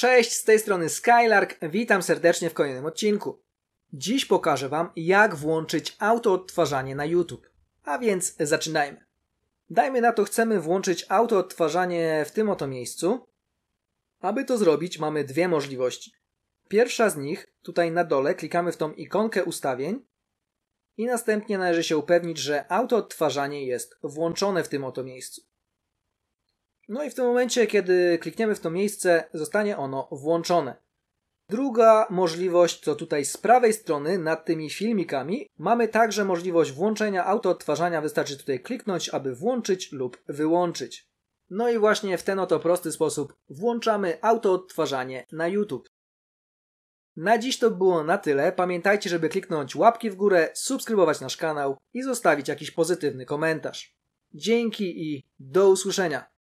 Cześć, z tej strony Skylark, witam serdecznie w kolejnym odcinku. Dziś pokażę Wam, jak włączyć autoodtwarzanie na YouTube. A więc zaczynajmy. Dajmy na to, chcemy włączyć autoodtwarzanie w tym oto miejscu. Aby to zrobić, mamy dwie możliwości. Pierwsza z nich, tutaj na dole, klikamy w tą ikonkę ustawień i następnie należy się upewnić, że autoodtwarzanie jest włączone w tym oto miejscu. No i w tym momencie, kiedy klikniemy w to miejsce, zostanie ono włączone. Druga możliwość to tutaj z prawej strony nad tymi filmikami mamy także możliwość włączenia autoodtwarzania. Wystarczy tutaj kliknąć, aby włączyć lub wyłączyć. No i właśnie w ten oto prosty sposób włączamy autoodtwarzanie na YouTube. Na dziś to było na tyle. Pamiętajcie, żeby kliknąć łapki w górę, subskrybować nasz kanał i zostawić jakiś pozytywny komentarz. Dzięki i do usłyszenia.